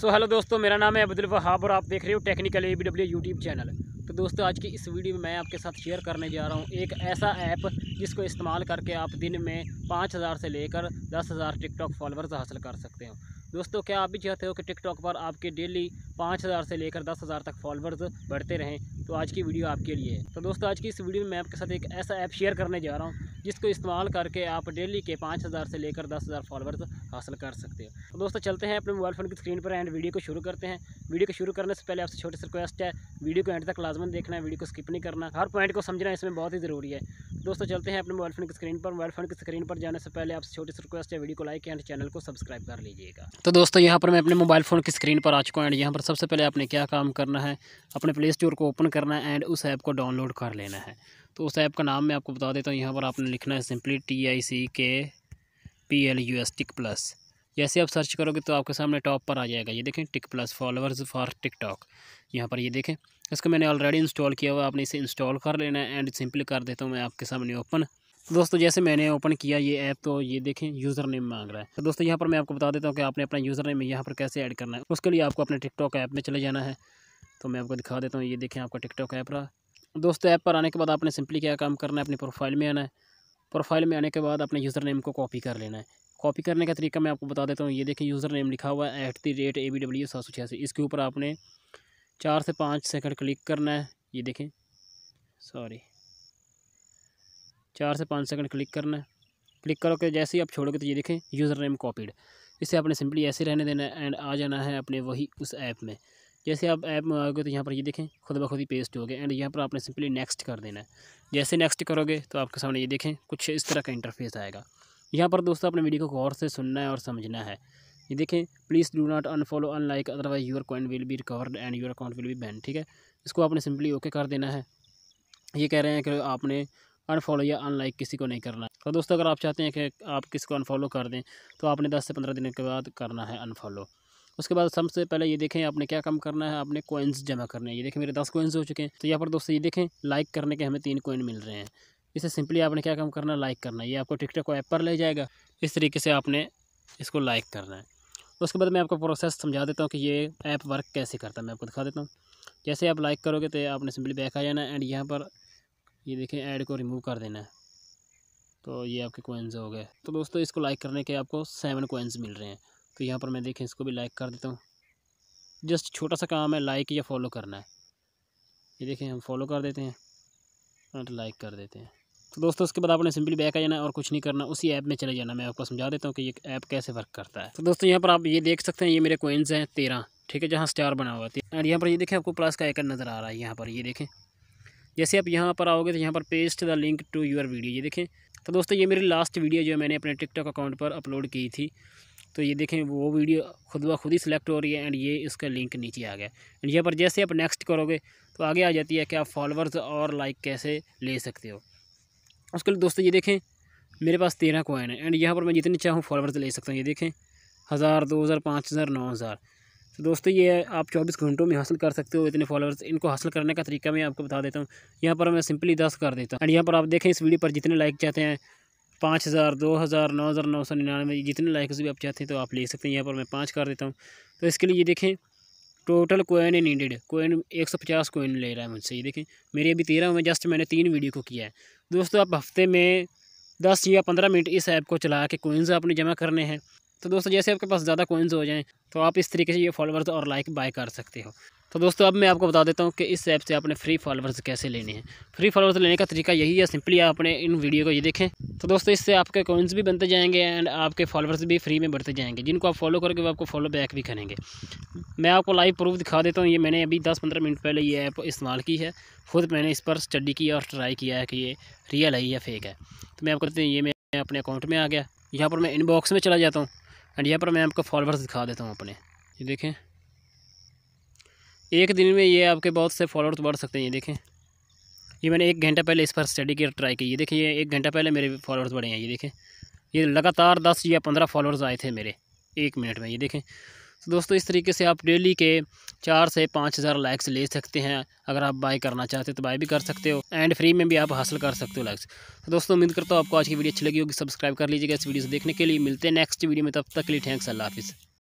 सो so, hello दोस्तों मेरा नाम है अब्दुल वहाब और आप देख रहे हो technical A B W YouTube channel तो दोस्तों आज की इस वीडियो में मैं आपके साथ शेयर करने जा रहा हूँ एक ऐसा ऐप जिसको इस्तेमाल करके आप दिन में पाँच हज़ार से लेकर दस हज़ार टिकटॉक फॉलोअर्स हासिल कर सकते हो दोस्तों क्या आप भी चाहते हो कि टिकटॉक पर आपके डेली पाँच हज़ार से लेकर दस हज़ार तक फॉलोअर्स बढ़ते रहें तो आज की वीडियो आपके लिए है तो दोस्तों आज की इस वीडियो में मैं आपके साथ एक ऐसा ऐप शेयर करने जा रहा हूँ जिसको इस्तेमाल करके आप डेली के पाँच हज़ार से लेकर दस हज़ार फॉलोअर्स हासिल कर सकते हो तो दोस्तों चलते हैं अपने मोबाइल फ़ोन की स्क्रीन पर एंड वीडियो को शुरू करते हैं वीडियो को शुरू करने से पहले आपसे छोटी सी रिक्वेस्ट है वीडियो को एंड तक लाजमन देखना है वीडियो को स्किप नहीं करना हर पॉइंट को समझना इसमें बहुत ही ज़रूरी है तो दोस्तों चलते हैं अपने मोबाइल फ़ोन की स्क्रीन पर मोबाइल फ़ोन की स्क्रीन पर जाने से पहले आपसे छोटी सी रिक्वेस्ट है वीडियो को लाइक एंड चैनल को सब्सक्राइब कर लीजिएगा तो दोस्तों यहाँ पर मैं अपने मोबाइल फ़ोन की स्क्रीन पर आ चुका हूँ एंड यहाँ पर सबसे पहले आपने क्या काम करना है अपने प्ले स्टोर को ओपन करना है एंड उस ऐप को डाउनलोड कर लेना है तो उस ऐप का नाम मैं आपको बता देता हूँ यहाँ पर आपने लिखना है simply T I C K P L U S tick plus जैसे आप सर्च करोगे तो आपके सामने टॉप पर आ जाएगा ये देखें tick plus followers for TikTok यहाँ पर ये देखें इसको मैंने ऑलरेडी इंस्टॉल किया हुआ आपने इसे इंस्टॉल कर लेना है एंड सिंपली कर देता हूँ मैं आपके सामने ओपन दोस्तों जैसे मैंने ओपन किया ये ऐप तो ये देखें यूज़र नेम मांग रहा है तो दोस्तों यहाँ पर मैं आपको बता देता हूँ कि आपने अपना यूज़र नेम यहाँ पर कैसे ऐड करना है उसके लिए आपको अपने टिकटॉक ऐप में चले जाना है तो मैं आपको दिखा देता हूँ ये देखें आपका टिकटॉक ऐप रहा दोस्तों ऐप पर आने के बाद आपने सिंपली क्या काम करना है अपनी प्रोफाइल में आना है प्रोफाइल में आने के बाद अपने यूज़र नेम को कॉपी कर लेना है कॉपी करने का तरीका मैं आपको बता देता हूँ ये देखिए यूज़र नेम लिखा हुआ है at the rate A B W सात सौ छियासी इसके ऊपर आपने चार से पाँच सेकंड क्लिक करना है ये देखें सॉरी चार से पाँच सेकंड क्लिक करना है क्लिक करोगे जैसे ही आप छोड़ोगे तो ये देखें यूज़र नेम कॉपीड इसे आपने सिंपली ऐसे रहने देना है एंड आ जाना है अपने वही उस ऐप में जैसे आप ऐप में आओगे तो यहाँ पर ये देखें खुद ब खुद ही पेस्ट हो गए एंड यहाँ पर आपने सिंपली नेक्स्ट कर देना है जैसे नेक्स्ट करोगे तो आपके सामने ये देखें कुछ इस तरह का इंटरफेस आएगा यहाँ पर दोस्तों अपने वीडियो को गौर से सुनना है और समझना है ये देखें please do not unfollow unlike otherwise your coin will be recovered and your account will be ban ठीक है इसको आपने सिंपली ओके कर देना है ये कह रहे हैं कि आपने अनफॉलो या अनलाइक किसी को नहीं करना तो दोस्तों अगर आप चाहते हैं कि आप किसी को अनफॉलो कर दें तो आपने दस से पंद्रह दिन के बाद करना है अनफॉलो उसके बाद सबसे पहले ये देखें आपने क्या काम करना है आपने कोइंस जमा करने हैं ये देखें मेरे दस कोइंस हो चुके हैं तो यहाँ पर दोस्तों ये देखें लाइक करने के हमें तीन कोइन मिल रहे हैं इसे सिंपली आपने क्या काम करना है लाइक करना है ये आपको टिकटॉक को ऐप पर ले जाएगा इस तरीके से आपने इसको लाइक करना है उसके बाद मैं आपको प्रोसेस समझा देता हूँ कि ये ऐप वर्क कैसे करता है मैं आपको दिखा देता हूँ जैसे आप लाइक करोगे तो आपने सिंपली बैक आ जाना एंड यहाँ पर ये देखें ऐड को रिमूव कर देना है तो ये आपके कोइंस हो गए तो दोस्तों इसको लाइक करने के आपको सेवन कोइंस मिल रहे हैं तो यहाँ पर मैं देखें इसको भी लाइक कर देता हूँ जस्ट छोटा सा काम है लाइक या फॉलो करना है ये देखें हम फॉलो कर देते हैं एंड लाइक कर देते हैं तो दोस्तों उसके बाद आपने सिंपली बैक आ जाना और कुछ नहीं करना उसी ऐप में चले जाना मैं आपको समझा देता हूँ कि ये ऐप कैसे वर्क करता है तो दोस्तों यहाँ पर आप ये देख सकते हैं ये मेरे कोइंस हैं तेरह ठीक है जहाँ स्टार बना हुआ है एंड यहाँ पर ये देखें आपको प्लस का आइकन नज़र आ रहा है यहाँ पर ये देखें जैसे आप यहाँ पर आओगे तो यहाँ पर paste the link to your video ये देखें तो दोस्तों ये मेरी लास्ट वीडियो जो है मैंने अपने टिकटॉक अकाउंट पर अपलोड की थी तो ये देखें वो वीडियो खुद ब खुद ही सिलेक्ट हो रही है एंड ये इसका लिंक नीचे आ गया एंड यहाँ पर जैसे आप नेक्स्ट करोगे तो आगे आ जाती है कि आप फॉलोअर्स और लाइक कैसे ले सकते हो उसके लिए दोस्तों ये देखें मेरे पास तेरह कोइन है एंड यहाँ पर मैं जितने चाहूँ फॉलोअर्स ले सकता हूँ ये देखें हज़ार दो हज़ार पाँच हज़ार नौ हज़ार तो दोस्तों ये आप चौबीस घंटों में हासिल कर सकते हो इतने फॉलोअर्स इनको हासिल करने का तरीका मैं आपको बता देता हूँ यहाँ पर मैं सिंपली दस कर देता हूँ एंड यहाँ पर आप देखें इस वीडियो पर जितने लाइक चाहते हैं पाँच हज़ार दो हज़ार नौ हज़ार नौ सौ निन्यानवे जितने लाइक्स भी आप चाहते हैं तो आप ले सकते हैं यहाँ पर मैं पाँच कर देता हूँ तो इसके लिए ये देखें total coin a needed coin एक सौ पचास कोइन ले रहा है मुझसे ये देखें मेरे अभी तेरह में जस्ट मैंने तीन वीडियो को किया है दोस्तों आप हफ्ते में दस या पंद्रह मिनट इस ऐप को चला के कोइन्स आपने जमा करने हैं तो दोस्तों जैसे आपके पास ज़्यादा कोइंस हो जाएँ तो आप इस तरीके से ये फॉलोवर्स और लाइक बाय कर सकते हो तो दोस्तों अब मैं आपको बता देता हूँ कि इस ऐप से आपने फ्री फॉलोवर्स कैसे लेने हैं फ्री फॉलोवर्स लेने का तरीका यही है सिंपली अपने इन वीडियो को ये देखें तो दोस्तों इससे आपके कॉइन्स भी बनते जाएंगे एंड आपके फॉलोअर्स भी फ्री में बढ़ते जाएंगे जिनको आप फॉलो करके वो आपको फॉलो बैक भी करेंगे मैं आपको लाइव प्रूफ दिखा देता हूँ ये मैंने अभी दस पंद्रह मिनट पहले ये ऐप इस्तेमाल की है खुद मैंने इस पर स्टडी किया और ट्राई किया है कि ये रियल है या फेक है तो मैं आपको कहते हैं ये मैं अपने अकाउंट में आ गया यहाँ पर मैं इनबॉक्स में चला जाता हूँ एंड यहाँ पर मैं आपको फॉलोअर्स दिखा देता हूँ अपने ये देखें एक दिन में ये आपके बहुत से फॉलोअर्स बढ़ सकते हैं ये देखें ये मैंने एक घंटा पहले इस पर स्टडी की ट्राई की ये देखें ये एक घंटा पहले मेरे फॉलोअर्स बढ़े हैं ये देखें ये लगातार दस या पंद्रह फॉलोअर्स आए थे मेरे एक मिनट में ये देखें तो दोस्तों इस तरीके से आप डेली के चार से पाँच हज़ार लाइक्स ले सकते हैं अगर आप बाय करना चाहते हो तो बाय भी कर सकते हो एंड फ्री में भी आप हासिल कर सकते हो लाइक्स तो दोस्तों उम्मीद करता हूँ आपको आज की वीडियो अच्छी लगी होगी सब्सक्राइब कर लीजिएगा इस वीडियो से देखने के लिए मिलते हैं नेक्स्ट वीडियो में तब तक के लिए थैंक्स अल्लाह हाफिज़